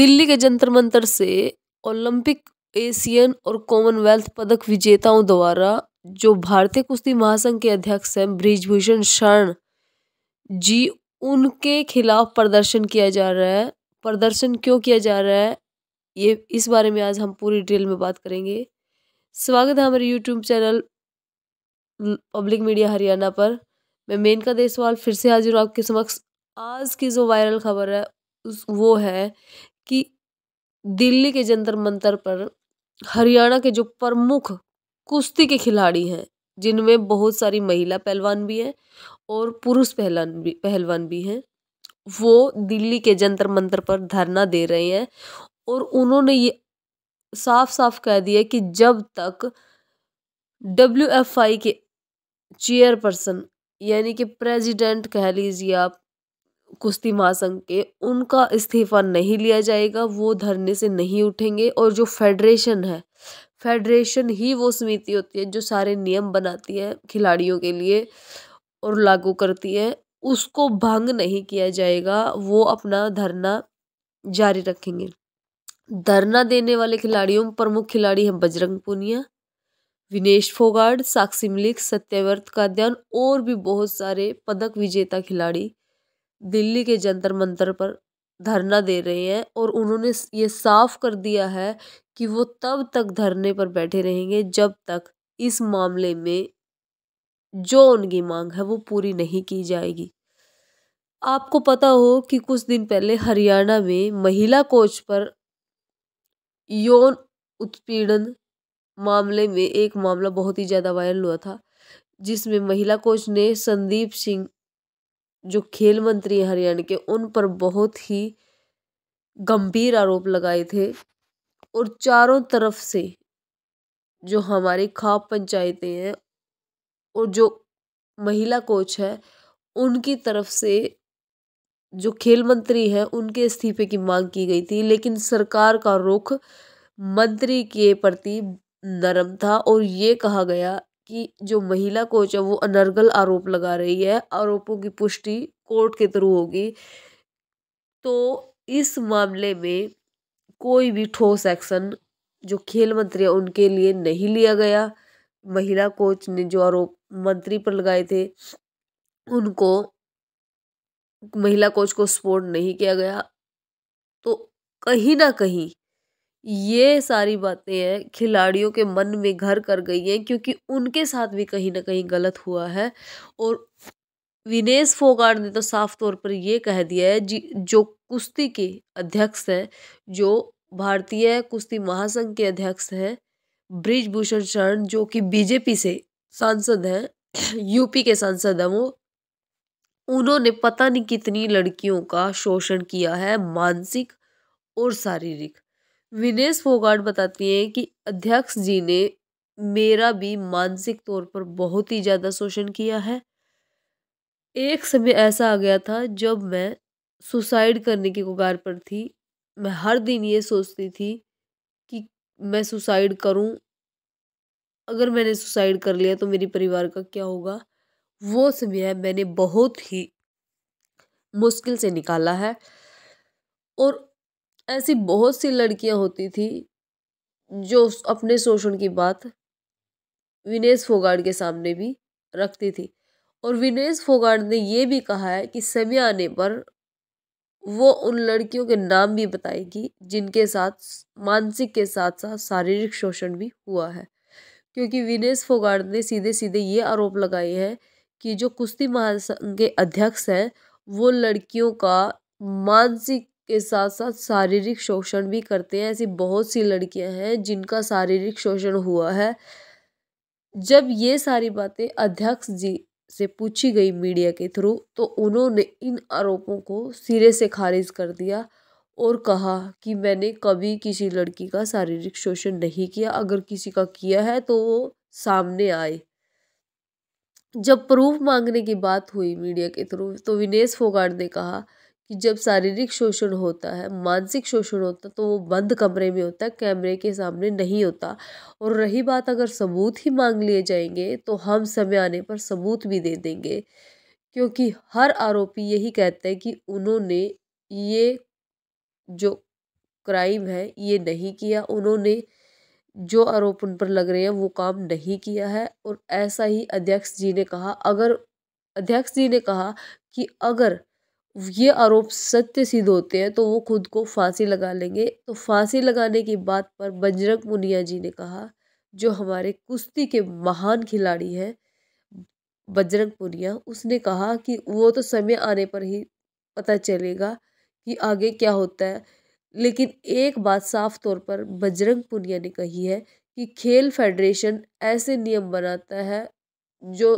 दिल्ली के जंतर मंतर से Olympic Asian और कॉमनवेल्थ पदक विजेताओं द्वारा जो भारतीय कुश्ती महासंघ के अध्यक्ष हैं ब्रिजभूषण शरण जी उनके खिलाफ प्रदर्शन किया जा रहा है प्रदर्शन क्यों किया जा रहा है ये इस बारे में आज हम पूरी डिटेल में बात करेंगे स्वागत है हमारे YouTube channel public media Haryana पर मैं मेनका देसवाल फिर से हाजिर हूँ आपके समक्ष आज की जो वायरल खबर है उस वो है कि दिल्ली के जंतर मंतर पर हरियाणा के जो प्रमुख कुश्ती के खिलाड़ी हैं जिनमें बहुत सारी महिला पहलवान भी हैं और पुरुष पहलवान भी पहलवान भी हैं वो दिल्ली के जंतर मंतर पर धरना दे रहे हैं और उन्होंने ये साफ साफ कह दिया कि जब तक डब्ल्यू एफ आई के चेयरपर्सन यानी कि प्रेसिडेंट कह लीजिए आप कुश्ती महासंघ के उनका इस्तीफा नहीं लिया जाएगा वो धरने से नहीं उठेंगे और जो फेडरेशन है फेडरेशन ही वो समिति होती है जो सारे नियम बनाती है खिलाड़ियों के लिए और लागू करती है उसको भंग नहीं किया जाएगा वो अपना धरना जारी रखेंगे धरना देने वाले खिलाड़ियों में प्रमुख खिलाड़ी हैं बजरंग पुनिया विनेश फोगाड साक्षी मलिक सत्यव्रत काद्यान और भी बहुत सारे पदक विजेता खिलाड़ी दिल्ली के जंतर मंतर पर धरना दे रहे हैं और उन्होंने ये साफ कर दिया है कि वो तब तक धरने पर बैठे रहेंगे जब तक इस मामले में जो उनकी मांग है वो पूरी नहीं की जाएगी आपको पता हो कि कुछ दिन पहले हरियाणा में महिला कोच पर यौन उत्पीड़न मामले में एक मामला बहुत ही ज़्यादा वायरल हुआ था जिसमें महिला कोच ने संदीप सिंह जो खेल मंत्री हैं हरियाणा के उन पर बहुत ही गंभीर आरोप लगाए थे और चारों तरफ से जो हमारी खाप पंचायतें हैं और जो महिला कोच है उनकी तरफ से जो खेल मंत्री हैं उनके इस्तीफे की मांग की गई थी लेकिन सरकार का रुख मंत्री के प्रति नरम था और ये कहा गया कि जो महिला कोच है वो अनर्गल आरोप लगा रही है आरोपों की पुष्टि कोर्ट के थ्रू होगी तो इस मामले में कोई भी ठोस एक्शन जो खेल मंत्री है उनके लिए नहीं लिया गया महिला कोच ने जो आरोप मंत्री पर लगाए थे उनको महिला कोच को सपोर्ट नहीं किया गया तो कहीं ना कहीं ये सारी बातें हैं खिलाड़ियों के मन में घर कर गई हैं क्योंकि उनके साथ भी कहीं ना कहीं गलत हुआ है और विनेश फोगाट ने तो साफ तौर पर ये कह दिया है जी जो कुश्ती के अध्यक्ष हैं जो भारतीय कुश्ती महासंघ के अध्यक्ष हैं ब्रिजभूषण शरण जो कि बीजेपी से सांसद हैं यूपी के सांसद हैं वो उन्होंने पता नहीं कितनी लड़कियों का शोषण किया है मानसिक और शारीरिक विनेश फोगाट बताती हैं कि अध्यक्ष जी ने मेरा भी मानसिक तौर पर बहुत ही ज़्यादा शोषण किया है एक समय ऐसा आ गया था जब मैं सुसाइड करने की कगार पर थी मैं हर दिन ये सोचती थी कि मैं सुसाइड करूं अगर मैंने सुसाइड कर लिया तो मेरे परिवार का क्या होगा वो समय मैंने बहुत ही मुश्किल से निकाला है और ऐसी बहुत सी लड़कियां होती थी जो अपने शोषण की बात विनेश फोगाड़ के सामने भी रखती थी और विनेश फोगाड़ ने ये भी कहा है कि समय आने पर वो उन लड़कियों के नाम भी बताएगी जिनके साथ मानसिक के साथ साथ शारीरिक शोषण भी हुआ है क्योंकि विनेश फोगाड़ ने सीधे सीधे ये आरोप लगाए हैं कि जो कुश्ती महासंघ के अध्यक्ष हैं वो लड़कियों का मानसिक के साथ साथ शारीरिक शोषण भी करते हैं ऐसी बहुत सी लड़कियां हैं जिनका शारीरिक शोषण हुआ है जब ये सारी बातें अध्यक्ष जी से पूछी गई मीडिया के थ्रू तो उन्होंने इन आरोपों को सिरे से खारिज कर दिया और कहा कि मैंने कभी किसी लड़की का शारीरिक शोषण नहीं किया अगर किसी का किया है तो वो सामने आए जब प्रूफ मांगने की बात हुई मीडिया के थ्रू तो विनेश फोगाट ने कहा कि जब शारीरिक शोषण होता है मानसिक शोषण होता है तो वो बंद कमरे में होता है कैमरे के सामने नहीं होता और रही बात अगर सबूत ही मांग लिए जाएंगे तो हम समय आने पर सबूत भी दे देंगे क्योंकि हर आरोपी यही कहते हैं कि उन्होंने ये जो क्राइम है ये नहीं किया उन्होंने जो आरोप उन पर लग रहे हैं वो काम नहीं किया है और ऐसा ही अध्यक्ष जी ने कहा अगर अध्यक्ष जी ने कहा कि अगर ये आरोप सत्य सिद्ध होते हैं तो वो खुद को फांसी लगा लेंगे तो फांसी लगाने की बात पर बजरंग पुनिया जी ने कहा जो हमारे कुश्ती के महान खिलाड़ी हैं बजरंग पुनिया उसने कहा कि वो तो समय आने पर ही पता चलेगा कि आगे क्या होता है लेकिन एक बात साफ तौर पर बजरंग पुनिया ने कही है कि खेल फेडरेशन ऐसे नियम बनाता है जो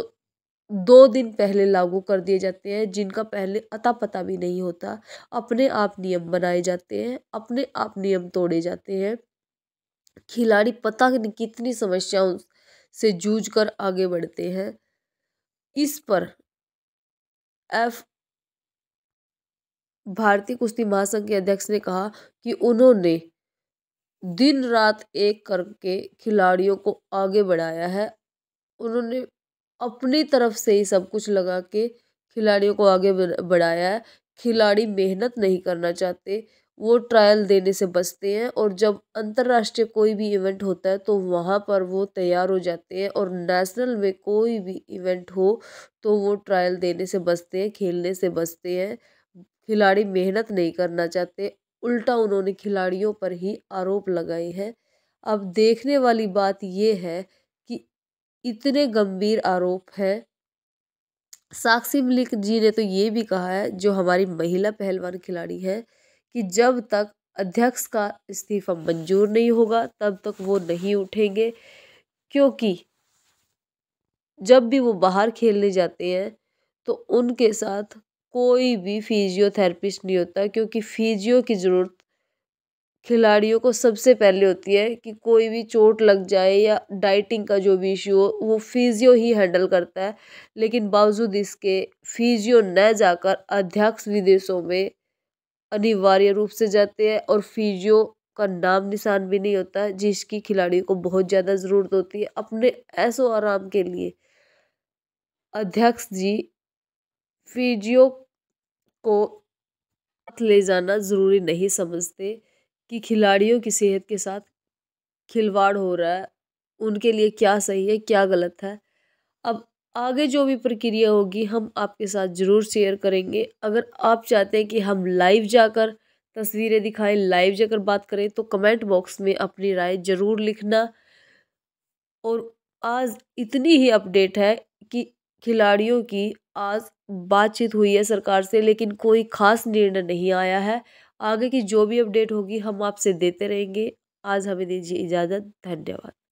दो दिन पहले लागू कर दिए जाते हैं जिनका पहले अता पता भी नहीं होता अपने आप नियम बनाए जाते हैं अपने आप नियम तोड़े जाते हैं खिलाड़ी पता नहीं कितनी समस्याओं से जूझ कर आगे बढ़ते हैं इस पर एफ भारतीय कुश्ती महासंघ के अध्यक्ष ने कहा कि उन्होंने दिन रात एक करके खिलाड़ियों को आगे बढ़ाया है उन्होंने अपनी तरफ से ही सब कुछ लगा के खिलाड़ियों को आगे बढ़ाया है खिलाड़ी मेहनत नहीं करना चाहते वो ट्रायल देने से बचते हैं और जब अंतर्राष्ट्रीय कोई भी इवेंट होता है तो वहाँ पर वो तैयार हो जाते हैं और नेशनल में कोई भी इवेंट हो तो वो ट्रायल देने से बचते हैं खेलने से बचते हैं खिलाड़ी मेहनत नहीं करना चाहते उल्टा उन्होंने खिलाड़ियों पर ही आरोप लगाए हैं अब देखने वाली बात ये है इतने गंभीर आरोप हैं साक्षी मलिक जी ने तो ये भी कहा है जो हमारी महिला पहलवान खिलाड़ी है कि जब तक अध्यक्ष का इस्तीफा मंजूर नहीं होगा तब तक वो नहीं उठेंगे क्योंकि जब भी वो बाहर खेलने जाते हैं तो उनके साथ कोई भी फिजियोथेरेपिस्ट नहीं होता क्योंकि फिजियो की ज़रूरत खिलाड़ियों को सबसे पहले होती है कि कोई भी चोट लग जाए या डाइटिंग का जो भी इश्यू हो वो फिज़ियो ही हैंडल करता है लेकिन बावजूद इसके फिज़ियो न जाकर अध्यक्ष विदेशों में अनिवार्य रूप से जाते हैं और फिजियो का नाम निशान भी नहीं होता जिसकी खिलाड़ियों को बहुत ज़्यादा ज़रूरत होती है अपने ऐसो आराम के लिए अध्यक्ष जी फिजियो को ले जाना ज़रूरी नहीं समझते कि खिलाड़ियों की सेहत के साथ खिलवाड़ हो रहा है उनके लिए क्या सही है क्या गलत है अब आगे जो भी प्रक्रिया होगी हम आपके साथ ज़रूर शेयर करेंगे अगर आप चाहते हैं कि हम लाइव जाकर तस्वीरें दिखाएं लाइव जाकर बात करें तो कमेंट बॉक्स में अपनी राय ज़रूर लिखना और आज इतनी ही अपडेट है कि खिलाड़ियों की आज बातचीत हुई है सरकार से लेकिन कोई खास निर्णय नहीं आया है आगे की जो भी अपडेट होगी हम आपसे देते रहेंगे आज हमें दीजिए इजाज़त धन्यवाद